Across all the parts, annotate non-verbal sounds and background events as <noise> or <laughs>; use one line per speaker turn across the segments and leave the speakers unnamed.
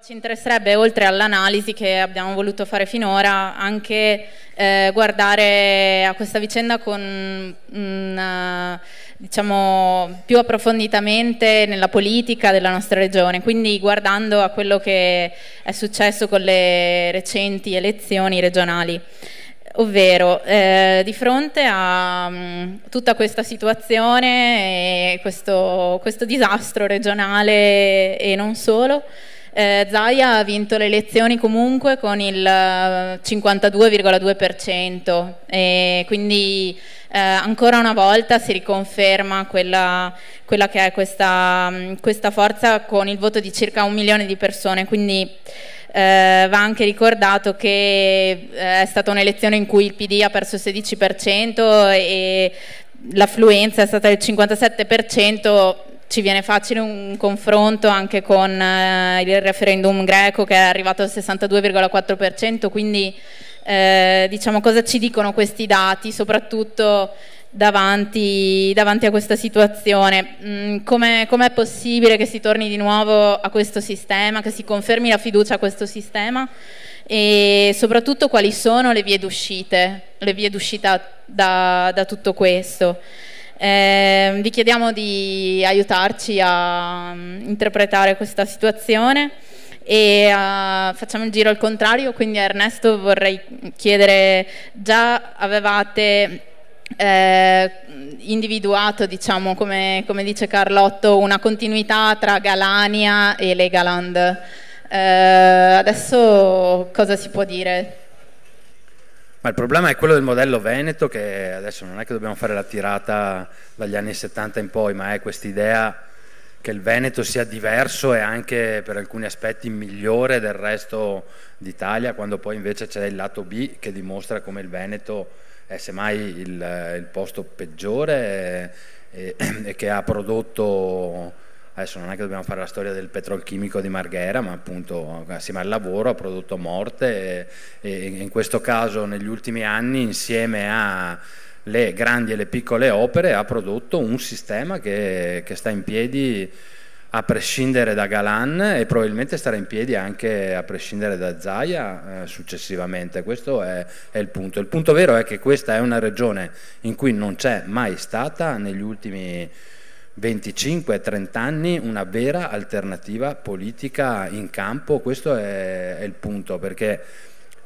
Ci interesserebbe, oltre all'analisi che abbiamo voluto fare finora, anche eh, guardare a questa vicenda con, mh, eh, diciamo, più approfonditamente nella politica della nostra regione, quindi guardando a quello che è successo con le recenti elezioni regionali. Ovvero, eh, di fronte a mh, mm, tutta questa situazione e questo, questo disastro regionale e non solo, eh, Zaia ha vinto le elezioni comunque con il 52,2% eh, e quindi eh, ancora una volta si riconferma quella, quella che è questa, questa, forza con il voto di circa un milione di persone. Quindi eh, va anche ricordato che eh, è stata un'elezione in cui il PD ha perso il 16% e l'affluenza è stata del 57%, ci viene facile un confronto anche con eh, il referendum greco che è arrivato al 62,4%, quindi eh, diciamo cosa ci dicono questi dati, soprattutto davanti, davanti a questa situazione? Mm, Come è possibile che si torni di nuovo a questo sistema, che si confermi la fiducia a questo sistema? E soprattutto quali sono le vie d'uscita da, da tutto questo? Eh, vi chiediamo di aiutarci a mm, interpretare questa situazione e uh, facciamo il giro al contrario, quindi a Ernesto vorrei chiedere, già avevate eh, individuato, diciamo, come, come, dice Carlotto, una continuità tra Galania e Legaland. Eh, adesso cosa si può dire?
Ma il problema è quello del modello Veneto, che adesso non è che dobbiamo fare la tirata dagli anni 70 in poi, ma è quest'idea che il Veneto sia diverso e anche per alcuni aspetti migliore del resto d'Italia, quando poi invece c'è il lato B che dimostra come il Veneto è semmai il, il posto peggiore e, e, e che ha prodotto adesso non è che dobbiamo fare la storia del petrolchimico di Marghera, ma appunto assieme al lavoro ha prodotto morte e, e in questo caso negli ultimi anni insieme a le grandi e le piccole opere ha prodotto un sistema che, che, sta in piedi a prescindere da Galan e probabilmente starà in piedi anche a prescindere da Zaia eh, successivamente. Questo è, è, il punto. Il punto vero è che questa è una regione in cui non c'è mai stata negli ultimi 25-30 anni una vera alternativa politica in campo, questo è, è il punto, perché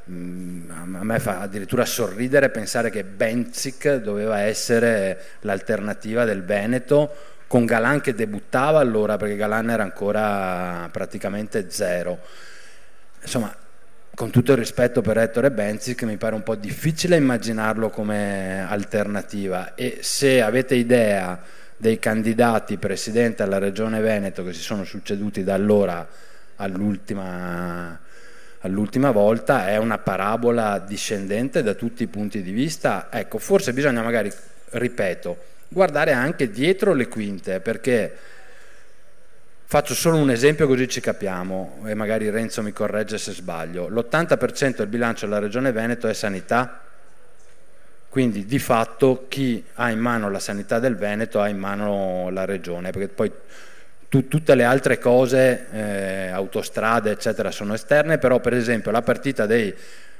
mh, mm, a me fa addirittura sorridere pensare che Benzic doveva essere l'alternativa del Veneto con Galan che debuttava allora perché Galan era ancora praticamente zero. Insomma, con tutto il rispetto per Ettore Benzic mi pare un po' difficile immaginarlo come alternativa. E se avete idea dei candidati presidente alla Regione Veneto che si sono succeduti da allora all'ultima all'ultima volta è una parabola discendente da tutti i punti di vista. Ecco, forse bisogna magari, ripeto, guardare anche dietro le quinte, perché faccio solo un esempio così ci capiamo e magari Renzo mi corregge se sbaglio. L'80% del bilancio della Regione Veneto è sanità, quindi di fatto chi ha in mano la sanità del Veneto ha in mano la regione, perché poi tu, tutte le altre cose, eh, autostrade eccetera, sono esterne, però per esempio la partita dei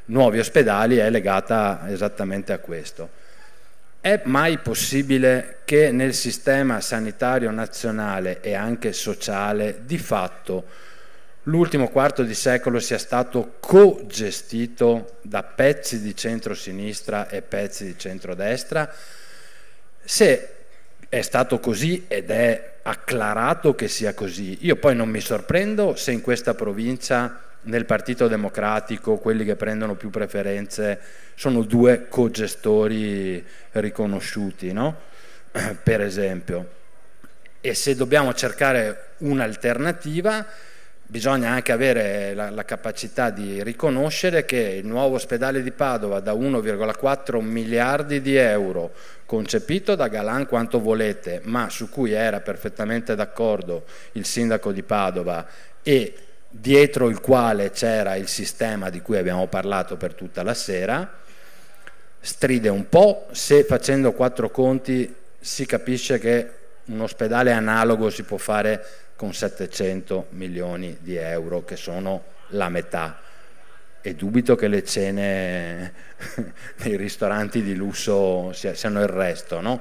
nuovi ospedali è legata esattamente a questo. È mai possibile che nel sistema sanitario nazionale e anche sociale di fatto l'ultimo quarto di secolo sia stato co-gestito da pezzi di centro-sinistra e pezzi di centro-destra? se è stato così ed è acclarato che sia così, io poi non mi sorprendo se in questa provincia nel Partito Democratico quelli che prendono più preferenze sono due cogestori riconosciuti, no? <clears throat> per esempio. E se dobbiamo cercare un'alternativa, bisogna anche avere la, la, capacità di riconoscere che il nuovo ospedale di Padova da 1,4 miliardi di euro, concepito da Galan quanto volete, ma su cui era perfettamente d'accordo il sindaco di Padova e dietro il quale c'era il sistema di cui abbiamo parlato per tutta la sera, stride un po' se facendo quattro conti si capisce che un ospedale analogo si può fare con 700 milioni di euro che sono la metà e dubito che le cene nei <laughs> ristoranti di lusso siano il resto. No?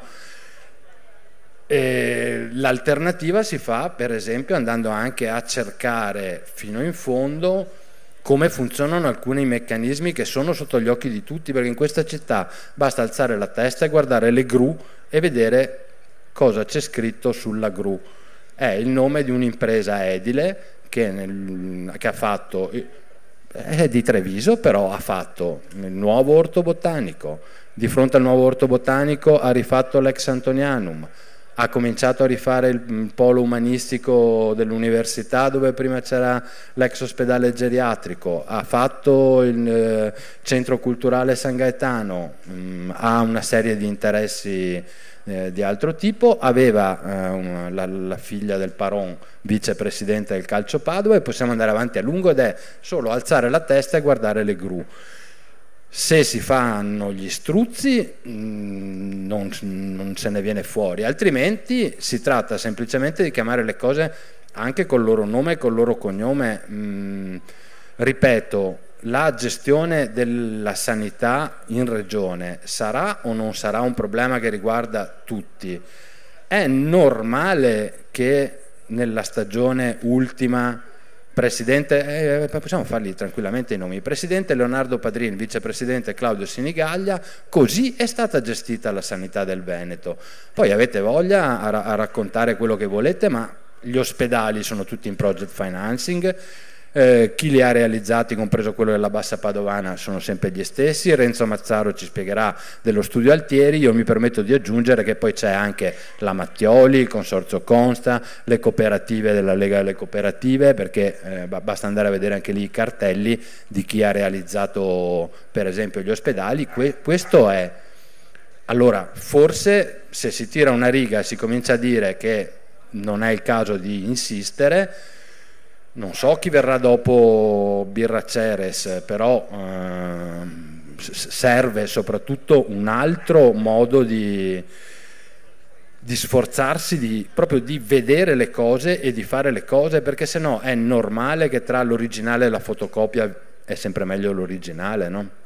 l'alternativa si fa per esempio andando anche a cercare fino in fondo come funzionano alcuni meccanismi che sono sotto gli occhi di tutti, perché in questa città basta alzare la testa e guardare le gru e vedere cosa c'è scritto sulla gru è il nome di un'impresa edile che, nel, che, ha fatto, è di Treviso, però ha fatto il nuovo orto botanico, di fronte al nuovo orto botanico ha rifatto l'ex Antonianum, ha cominciato a rifare il polo umanistico dell'università dove prima c'era l'ex ospedale geriatrico, ha fatto il eh, centro culturale San Gaetano, mm, ha una serie di interessi eh, di altro tipo, aveva eh, una, la, la, figlia del Paron vicepresidente del calcio Padova e possiamo andare avanti a lungo ed è solo alzare la testa e guardare le gru. Se si fanno gli struzzi mm, non, non se ne viene fuori, altrimenti si tratta semplicemente di chiamare le cose anche col loro nome e col loro cognome. Mh, mm, ripeto, la gestione della sanità in regione sarà o non sarà un problema che riguarda tutti? È normale che nella stagione ultima Presidente, eh, eh possiamo fargli tranquillamente i nomi, Presidente Leonardo Padrin, Vicepresidente Claudio Sinigaglia, così è stata gestita la sanità del Veneto. Poi avete voglia a, a raccontare quello che volete, ma gli ospedali sono tutti in project financing, eh, chi li ha realizzati, compreso quello della Bassa Padovana, sono sempre gli stessi. Renzo Mazzaro ci spiegherà dello studio Altieri. Io mi permetto di aggiungere che poi c'è anche la Mattioli, il Consorzio Consta, le cooperative della Lega delle Cooperative, perché eh, basta andare a vedere anche lì i cartelli di chi ha realizzato per esempio gli ospedali. Que questo è. Allora, forse se si tira una riga e si comincia a dire che non è il caso di insistere, non so chi verrà dopo Birra Ceres, però ehm, serve soprattutto un altro modo di, di sforzarsi di, proprio di vedere le cose e di fare le cose, perché sennò è normale che tra l'originale e la fotocopia è sempre meglio l'originale, no?